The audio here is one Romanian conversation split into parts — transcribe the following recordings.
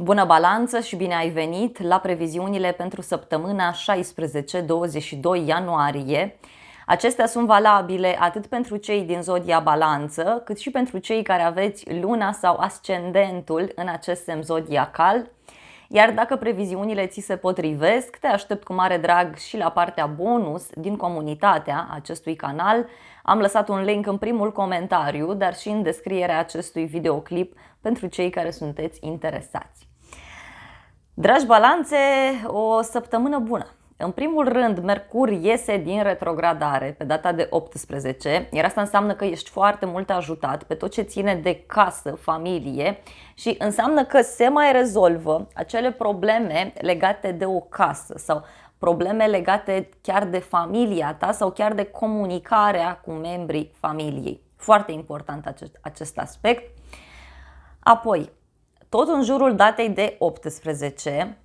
Bună balanță și bine ai venit la previziunile pentru săptămâna 16-22 ianuarie. Acestea sunt valabile atât pentru cei din zodia balanță, cât și pentru cei care aveți luna sau ascendentul în acest semn zodiacal. Iar dacă previziunile ți se potrivesc, te aștept cu mare drag și la partea bonus din comunitatea acestui canal. Am lăsat un link în primul comentariu, dar și în descrierea acestui videoclip pentru cei care sunteți interesați. Dragi balanțe, o săptămână bună! În primul rând, Mercur iese din retrogradare pe data de 18, iar asta înseamnă că ești foarte mult ajutat pe tot ce ține de casă, familie și înseamnă că se mai rezolvă acele probleme legate de o casă sau probleme legate chiar de familia ta sau chiar de comunicarea cu membrii familiei. Foarte important acest, acest aspect. Apoi, tot în jurul datei de 18,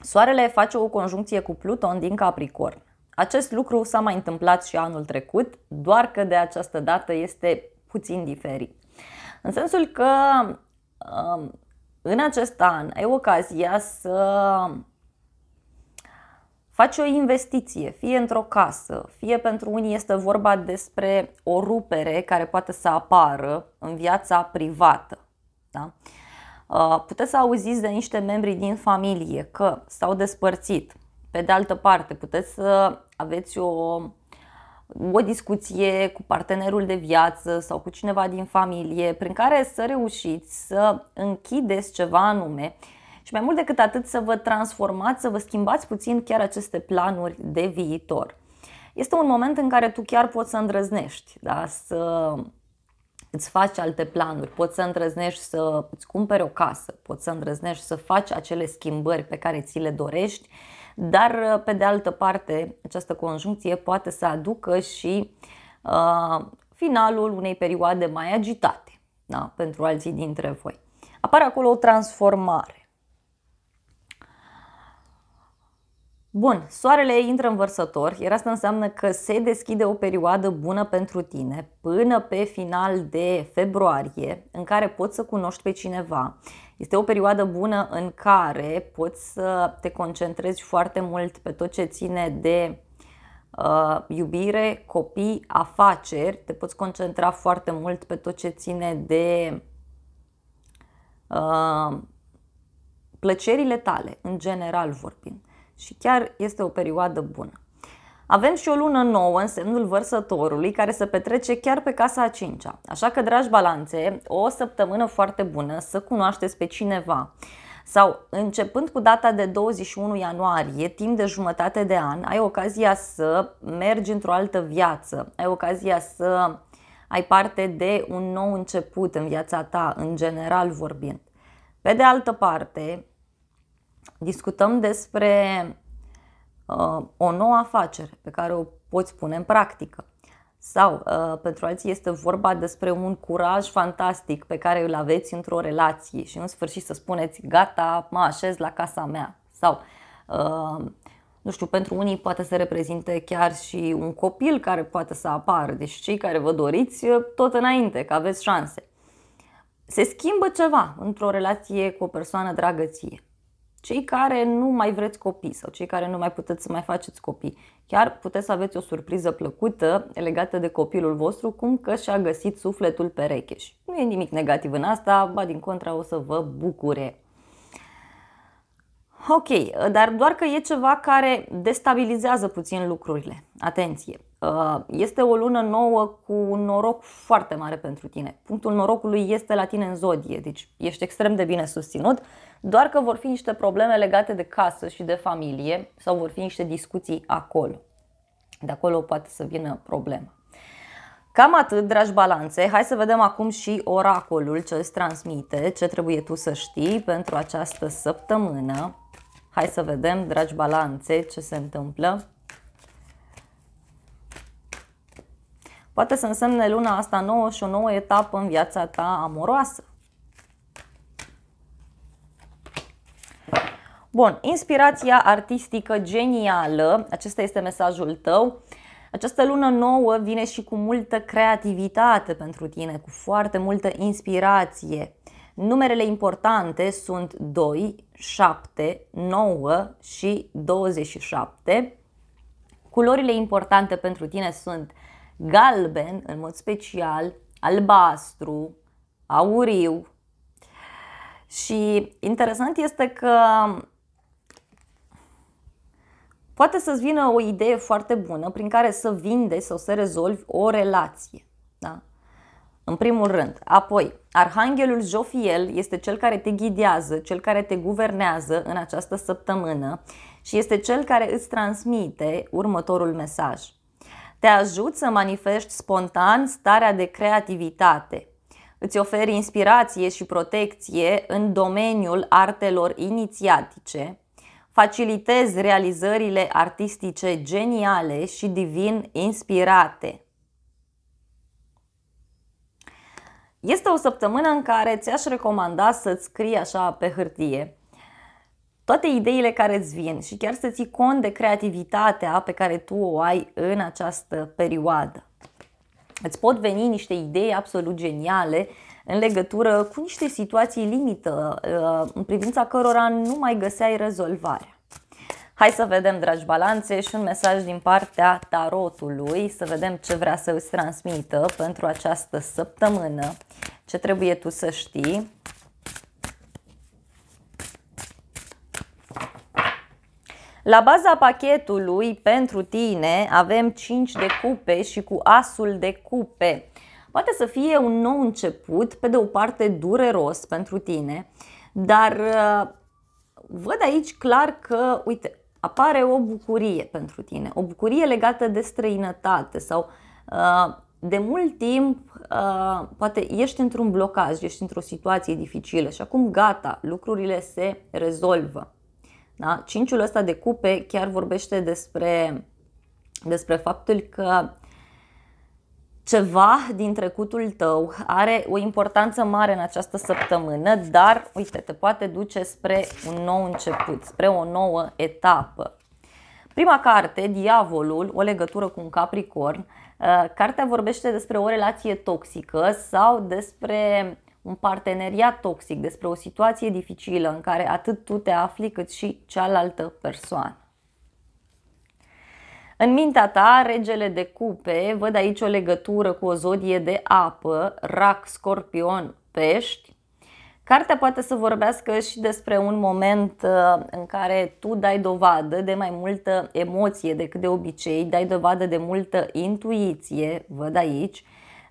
Soarele face o conjuncție cu Pluton din Capricorn. Acest lucru s-a mai întâmplat și anul trecut, doar că de această dată este puțin diferit. În sensul că um, în acest an ai ocazia să faci o investiție, fie într-o casă, fie pentru unii este vorba despre o rupere care poate să apară în viața privată. Da? Uh, Uh, puteți să auziți de niște membri din familie că s-au despărțit. Pe de altă parte, puteți să aveți o, o discuție cu partenerul de viață sau cu cineva din familie prin care să reușiți să închideți ceva anume și mai mult decât atât să vă transformați, să vă schimbați puțin chiar aceste planuri de viitor. Este un moment în care tu chiar poți să îndrăznești, da? să îți faci alte planuri, poți să îndrăznești să îți cumperi o casă, poți să îndrăznești să faci acele schimbări pe care ți le dorești, dar pe de altă parte această conjuncție poate să aducă și uh, finalul unei perioade mai agitate da, pentru alții dintre voi. Apare acolo o transformare Bun, soarele intră în vărsător, iar asta înseamnă că se deschide o perioadă bună pentru tine până pe final de februarie, în care poți să cunoști pe cineva. Este o perioadă bună în care poți să te concentrezi foarte mult pe tot ce ține de uh, iubire, copii, afaceri, te poți concentra foarte mult pe tot ce ține de uh, plăcerile tale, în general vorbind și chiar este o perioadă bună. Avem și o lună nouă în semnul vărsătorului care se petrece chiar pe casa a cincea. Așa că, dragi balanțe, o săptămână foarte bună să cunoașteți pe cineva sau începând cu data de 21 ianuarie, timp de jumătate de an, ai ocazia să mergi într-o altă viață, ai ocazia să ai parte de un nou început în viața ta, în general vorbind. Pe de altă parte, discutăm despre uh, o nouă afacere pe care o poți pune în practică. Sau, uh, pentru alții, este vorba despre un curaj fantastic pe care îl aveți într-o relație și în sfârșit să spuneți gata, mă așez la casa mea. Sau, uh, nu știu, pentru unii poate să reprezinte chiar și un copil care poate să apară. Deci cei care vă doriți, uh, tot înainte, că aveți șanse. Se schimbă ceva într-o relație cu o persoană dragă cei care nu mai vreți copii sau cei care nu mai puteți să mai faceți copii. Chiar puteți să aveți o surpriză plăcută legată de copilul vostru, cum că și-a găsit sufletul pereche. Și nu e nimic negativ în asta, ba din contra o să vă bucure. Ok, dar doar că e ceva care destabilizează puțin lucrurile. Atenție! Uh, este o lună nouă cu un noroc foarte mare pentru tine. Punctul norocului este la tine în zodie, deci ești extrem de bine susținut, doar că vor fi niște probleme legate de casă și de familie sau vor fi niște discuții acolo. De acolo poate să vină problema. Cam atât, dragi balanțe. Hai să vedem acum și oracolul ce îți transmite, ce trebuie tu să știi pentru această săptămână. Hai să vedem, dragi balanțe, ce se întâmplă. Poate să însemne luna asta nouă și o nouă etapă în viața ta amoroasă. Bun, inspirația artistică genială, acesta este mesajul tău. Această lună nouă vine și cu multă creativitate pentru tine, cu foarte multă inspirație. Numerele importante sunt 2, 7, 9 și 27. Culorile importante pentru tine sunt galben, în mod special, albastru, auriu. Și interesant este că poate să-ți vină o idee foarte bună prin care să vinde sau să rezolvi o relație. Da? În primul rând. Apoi, Arhanghelul Jofiel este cel care te ghidează, cel care te guvernează în această săptămână și este cel care îți transmite următorul mesaj. Te ajut să manifesti spontan starea de creativitate. Îți oferi inspirație și protecție în domeniul artelor inițiatice. Facilitezi realizările artistice geniale și divin inspirate. Este o săptămână în care ți-aș recomanda să-ți scrii așa pe hârtie toate ideile care îți vin și chiar să ții cont de creativitatea pe care tu o ai în această perioadă. Îți pot veni niște idei absolut geniale în legătură cu niște situații limită uh, în privința cărora nu mai găseai rezolvarea. Hai să vedem, dragi balanțe, și un mesaj din partea tarotului, să vedem ce vrea să îți transmită pentru această săptămână, ce trebuie tu să știi La baza pachetului pentru tine avem 5 de cupe și cu asul de cupe. Poate să fie un nou început, pe de o parte dureros pentru tine, dar uh, văd aici clar că, uite, apare o bucurie pentru tine, o bucurie legată de străinătate sau uh, de mult timp uh, poate ești într-un blocaj, ești într-o situație dificilă și acum gata, lucrurile se rezolvă. Da? Cinciul ăsta de cupe chiar vorbește despre, despre faptul că ceva din trecutul tău are o importanță mare în această săptămână, dar uite, te poate duce spre un nou început, spre o nouă etapă. Prima carte, Diavolul, o legătură cu un capricorn, uh, cartea vorbește despre o relație toxică sau despre un parteneriat toxic, despre o situație dificilă în care atât tu te afli cât și cealaltă persoană. În mintea ta, regele de cupe, văd aici o legătură cu o zodie de apă, rac, scorpion, pești. Cartea poate să vorbească și despre un moment uh, în care tu dai dovadă de mai multă emoție decât de obicei, dai dovadă de multă intuiție, văd aici,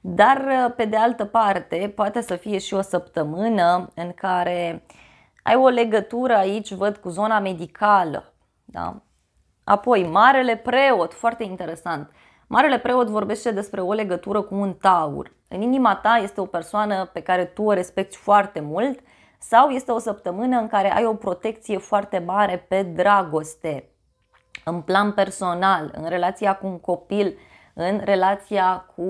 dar, uh, pe de altă parte, poate să fie și o săptămână în care ai o legătură aici, văd, cu zona medicală. Da? Apoi, Marele Preot, foarte interesant. Marele Preot vorbește despre o legătură cu un taur. În inima ta este o persoană pe care tu o respecti foarte mult sau este o săptămână în care ai o protecție foarte mare pe dragoste, în plan personal, în relația cu un copil, în relația cu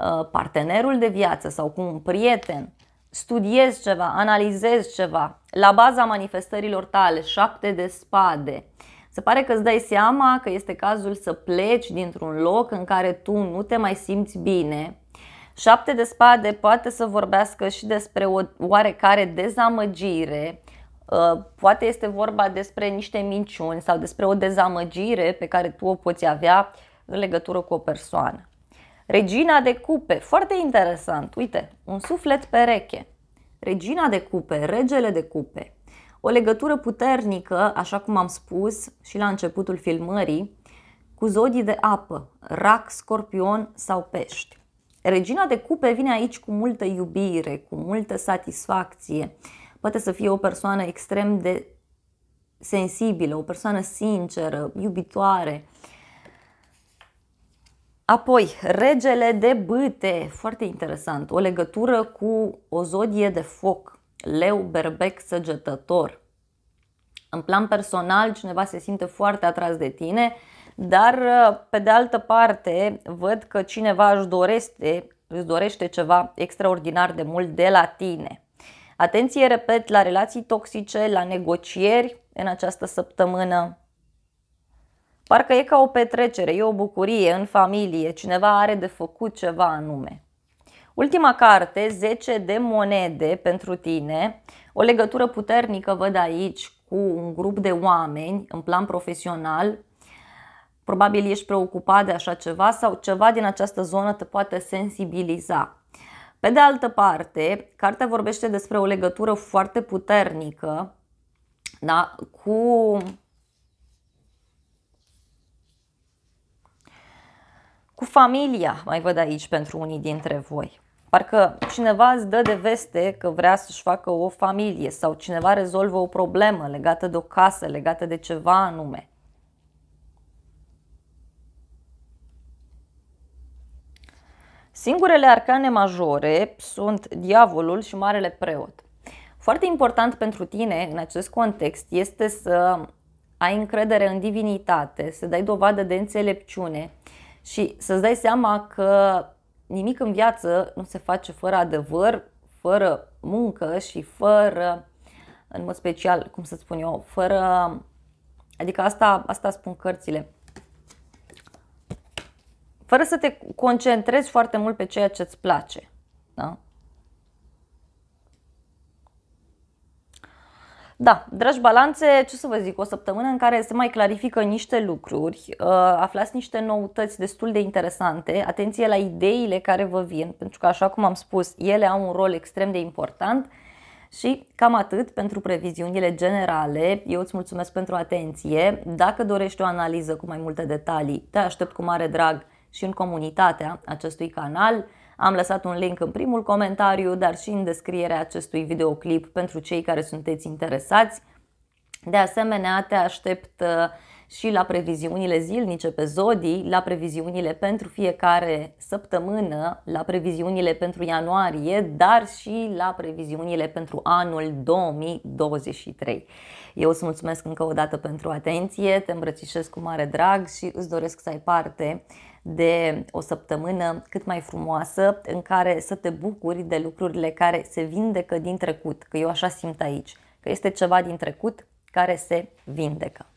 Uh, partenerul de viață sau cu un prieten, studiezi ceva, analizezi ceva, la baza manifestărilor tale, șapte de spade, se pare că îți dai seama că este cazul să pleci dintr-un loc în care tu nu te mai simți bine. Șapte de spade poate să vorbească și despre o oarecare dezamăgire, uh, poate este vorba despre niște minciuni sau despre o dezamăgire pe care tu o poți avea în legătură cu o persoană. Regina de cupe, foarte interesant, uite, un suflet pereche. Regina de cupe, regele de cupe. O legătură puternică, așa cum am spus și la începutul filmării, cu zodii de apă, rac, scorpion sau pești. Regina de cupe vine aici cu multă iubire, cu multă satisfacție. Poate să fie o persoană extrem de sensibilă, o persoană sinceră, iubitoare, Apoi, regele de bâte, foarte interesant, o legătură cu o zodie de foc, leu, berbec, săgetător. În plan personal, cineva se simte foarte atras de tine, dar pe de altă parte văd că cineva își dorește, își dorește ceva extraordinar de mult de la tine. Atenție, repet, la relații toxice, la negocieri în această săptămână, Parcă e ca o petrecere, e o bucurie în familie, cineva are de făcut ceva anume. Ultima carte, 10 de monede pentru tine, o legătură puternică văd aici cu un grup de oameni în plan profesional. Probabil ești preocupat de așa ceva sau ceva din această zonă te poate sensibiliza. Pe de altă parte, cartea vorbește despre o legătură foarte puternică da, cu Cu familia, mai văd aici pentru unii dintre voi. Parcă cineva îți dă de veste că vrea să-și facă o familie sau cineva rezolvă o problemă legată de o casă, legată de ceva anume. Singurele arcane majore sunt diavolul și marele preot. Foarte important pentru tine în acest context este să ai încredere în divinitate, să dai dovadă de înțelepciune, și să-ți dai seama că nimic în viață nu se face fără adevăr, fără muncă și fără, în mod special, cum să spun eu, fără, adică asta, asta spun cărțile, fără să te concentrezi foarte mult pe ceea ce îți place. Da? Da, dragi balanțe, ce să vă zic, o săptămână în care se mai clarifică niște lucruri, uh, aflați niște noutăți destul de interesante, atenție la ideile care vă vin, pentru că așa cum am spus, ele au un rol extrem de important și cam atât pentru previziunile generale. Eu îți mulțumesc pentru atenție. Dacă dorești o analiză cu mai multe detalii, te aștept cu mare drag și în comunitatea acestui canal. Am lăsat un link în primul comentariu, dar și în descrierea acestui videoclip pentru cei care sunteți interesați. De asemenea, te aștept uh, și la previziunile zilnice pe zodii, la previziunile pentru fiecare săptămână, la previziunile pentru ianuarie, dar și la previziunile pentru anul 2023. Eu îți mulțumesc încă o dată pentru atenție, te îmbrățișez cu mare drag și îți doresc să ai parte de o săptămână cât mai frumoasă în care să te bucuri de lucrurile care se vindecă din trecut, că eu așa simt aici, că este ceva din trecut care se vindecă.